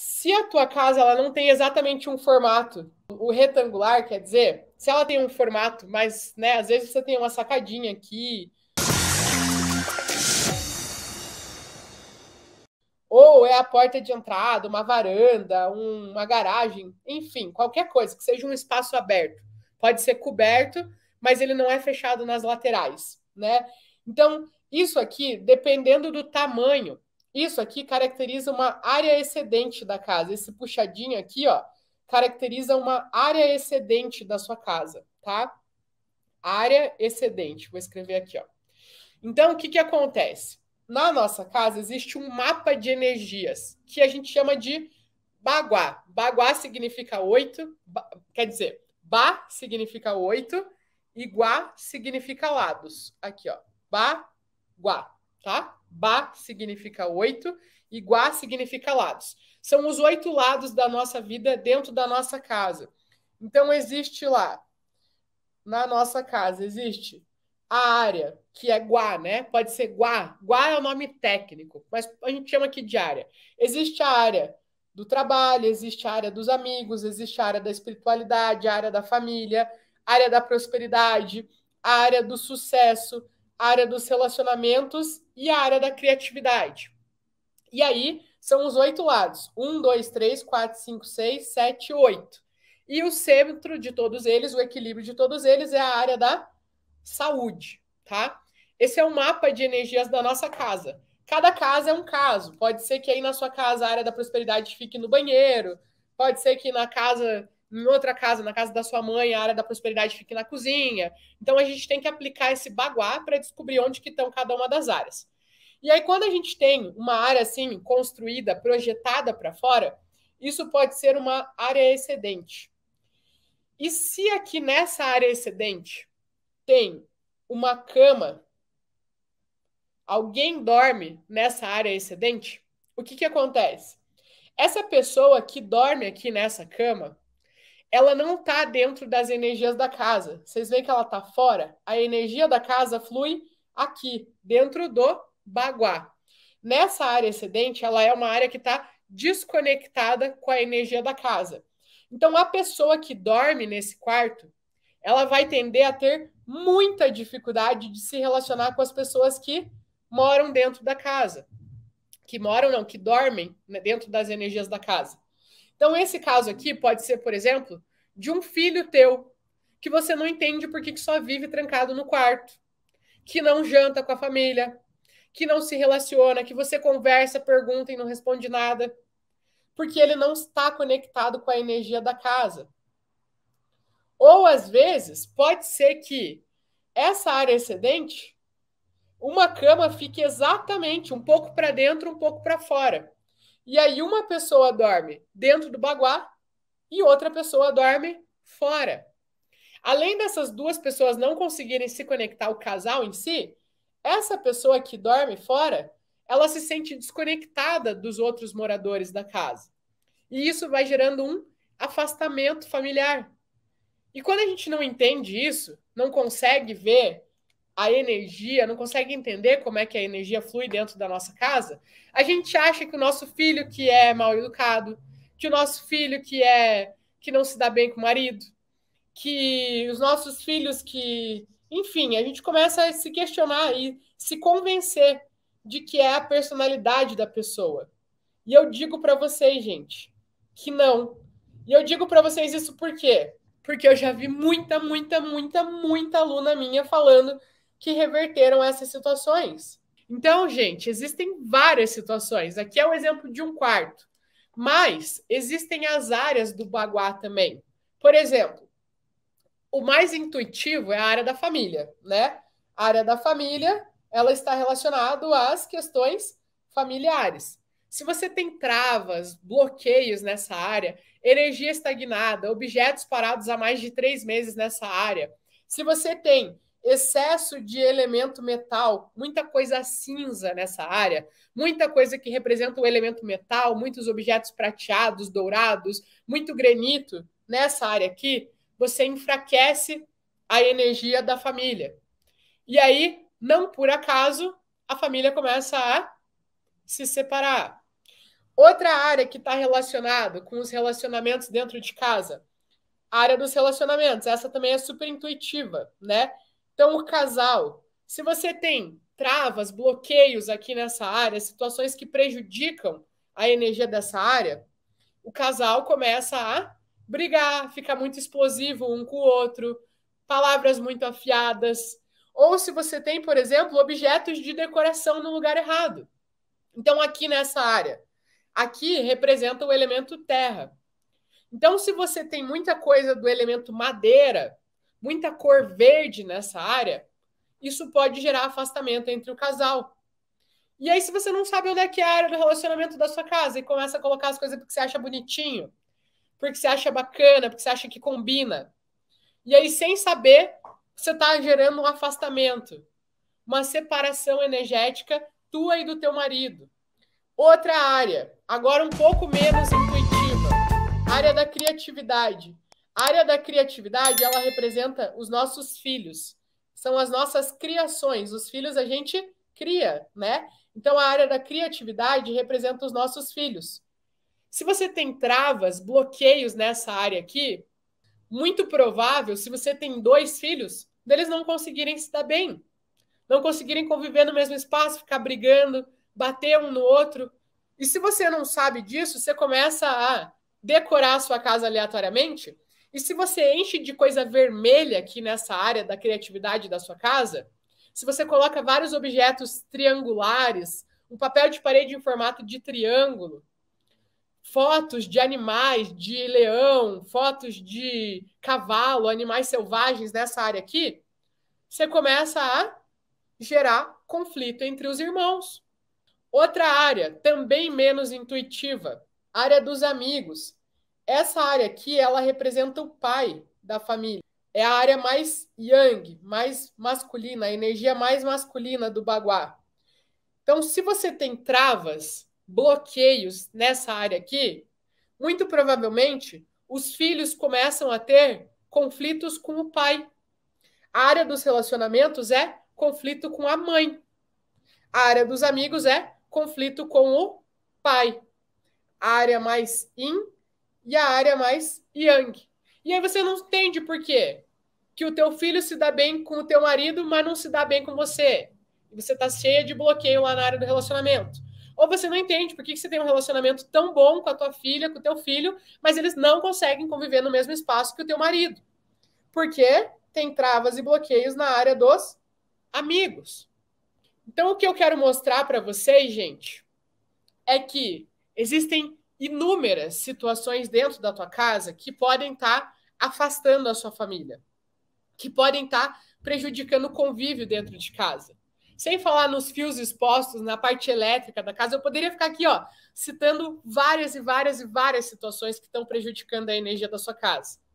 se a tua casa ela não tem exatamente um formato, o retangular, quer dizer, se ela tem um formato, mas né, às vezes você tem uma sacadinha aqui. Ou é a porta de entrada, uma varanda, um, uma garagem, enfim, qualquer coisa que seja um espaço aberto. Pode ser coberto, mas ele não é fechado nas laterais, né? Então, isso aqui, dependendo do tamanho, isso aqui caracteriza uma área excedente da casa. Esse puxadinho aqui, ó, caracteriza uma área excedente da sua casa, tá? Área excedente. Vou escrever aqui, ó. Então, o que, que acontece? Na nossa casa existe um mapa de energias que a gente chama de Baguá. Baguá significa oito, quer dizer, Ba significa oito e Guá significa lados. Aqui, ó. guá, tá? Ba significa oito e Guá significa lados. São os oito lados da nossa vida dentro da nossa casa. Então, existe lá, na nossa casa, existe a área, que é Guá, né? Pode ser Guá. Guá é o nome técnico, mas a gente chama aqui de área. Existe a área do trabalho, existe a área dos amigos, existe a área da espiritualidade, a área da família, a área da prosperidade, a área do sucesso, a área dos relacionamentos e a área da criatividade. E aí são os oito lados: um, dois, três, quatro, cinco, seis, sete, oito. E o centro de todos eles, o equilíbrio de todos eles, é a área da saúde, tá? Esse é o um mapa de energias da nossa casa. Cada casa é um caso. Pode ser que aí na sua casa a área da prosperidade fique no banheiro, pode ser que na casa em outra casa, na casa da sua mãe, a área da prosperidade fique na cozinha. Então a gente tem que aplicar esse baguá para descobrir onde que estão cada uma das áreas. E aí quando a gente tem uma área assim construída, projetada para fora, isso pode ser uma área excedente. E se aqui nessa área excedente tem uma cama, alguém dorme nessa área excedente, o que que acontece? Essa pessoa que dorme aqui nessa cama, ela não está dentro das energias da casa. Vocês veem que ela está fora? A energia da casa flui aqui, dentro do baguá. Nessa área excedente, ela é uma área que está desconectada com a energia da casa. Então, a pessoa que dorme nesse quarto, ela vai tender a ter muita dificuldade de se relacionar com as pessoas que moram dentro da casa. Que moram, não, que dormem né, dentro das energias da casa. Então, esse caso aqui pode ser, por exemplo, de um filho teu que você não entende porque que só vive trancado no quarto, que não janta com a família, que não se relaciona, que você conversa, pergunta e não responde nada, porque ele não está conectado com a energia da casa. Ou às vezes pode ser que essa área excedente, uma cama fique exatamente um pouco para dentro, um pouco para fora. E aí uma pessoa dorme dentro do baguá e outra pessoa dorme fora. Além dessas duas pessoas não conseguirem se conectar, o casal em si, essa pessoa que dorme fora, ela se sente desconectada dos outros moradores da casa. E isso vai gerando um afastamento familiar. E quando a gente não entende isso, não consegue ver a energia, não consegue entender como é que a energia flui dentro da nossa casa, a gente acha que o nosso filho que é mal educado, que o nosso filho que é que não se dá bem com o marido, que os nossos filhos que, enfim, a gente começa a se questionar e se convencer de que é a personalidade da pessoa. E eu digo para vocês, gente, que não. E eu digo para vocês isso por quê? Porque eu já vi muita, muita, muita, muita aluna minha falando que reverteram essas situações. Então, gente, existem várias situações. Aqui é o um exemplo de um quarto, mas existem as áreas do Baguá também. Por exemplo, o mais intuitivo é a área da família, né? A área da família, ela está relacionada às questões familiares. Se você tem travas, bloqueios nessa área, energia estagnada, objetos parados há mais de três meses nessa área, se você tem excesso de elemento metal, muita coisa cinza nessa área, muita coisa que representa o elemento metal, muitos objetos prateados, dourados, muito granito nessa área aqui, você enfraquece a energia da família. E aí, não por acaso, a família começa a se separar. Outra área que está relacionada com os relacionamentos dentro de casa, área dos relacionamentos. Essa também é super intuitiva, né? Então, o casal, se você tem travas, bloqueios aqui nessa área, situações que prejudicam a energia dessa área, o casal começa a brigar, ficar muito explosivo um com o outro, palavras muito afiadas. Ou se você tem, por exemplo, objetos de decoração no lugar errado. Então, aqui nessa área, aqui representa o elemento terra. Então, se você tem muita coisa do elemento madeira, muita cor verde nessa área, isso pode gerar afastamento entre o casal. E aí, se você não sabe onde é que é a área do relacionamento da sua casa e começa a colocar as coisas porque você acha bonitinho, porque você acha bacana, porque você acha que combina. E aí, sem saber, você está gerando um afastamento, uma separação energética tua e do teu marido. Outra área, agora um pouco menos intuitiva, área da criatividade área da criatividade, ela representa os nossos filhos. São as nossas criações. Os filhos a gente cria, né? Então a área da criatividade representa os nossos filhos. Se você tem travas, bloqueios nessa área aqui, muito provável, se você tem dois filhos, deles não conseguirem se dar bem, não conseguirem conviver no mesmo espaço, ficar brigando, bater um no outro. E se você não sabe disso, você começa a decorar a sua casa aleatoriamente, e se você enche de coisa vermelha aqui nessa área da criatividade da sua casa, se você coloca vários objetos triangulares, um papel de parede em formato de triângulo, fotos de animais, de leão, fotos de cavalo, animais selvagens nessa área aqui, você começa a gerar conflito entre os irmãos. Outra área, também menos intuitiva, área dos amigos. Essa área aqui, ela representa o pai da família. É a área mais yang, mais masculina, a energia mais masculina do baguá. Então, se você tem travas, bloqueios nessa área aqui, muito provavelmente os filhos começam a ter conflitos com o pai. A área dos relacionamentos é conflito com a mãe. A área dos amigos é conflito com o pai. A área mais in e a área mais yang. E aí você não entende por quê. Que o teu filho se dá bem com o teu marido, mas não se dá bem com você. E você tá cheia de bloqueio lá na área do relacionamento. Ou você não entende por que você tem um relacionamento tão bom com a tua filha, com o teu filho, mas eles não conseguem conviver no mesmo espaço que o teu marido. Porque tem travas e bloqueios na área dos amigos. Então, o que eu quero mostrar para vocês, gente, é que existem inúmeras situações dentro da tua casa que podem estar tá afastando a sua família, que podem estar tá prejudicando o convívio dentro de casa. Sem falar nos fios expostos, na parte elétrica da casa, eu poderia ficar aqui, ó, citando várias e várias e várias situações que estão prejudicando a energia da sua casa.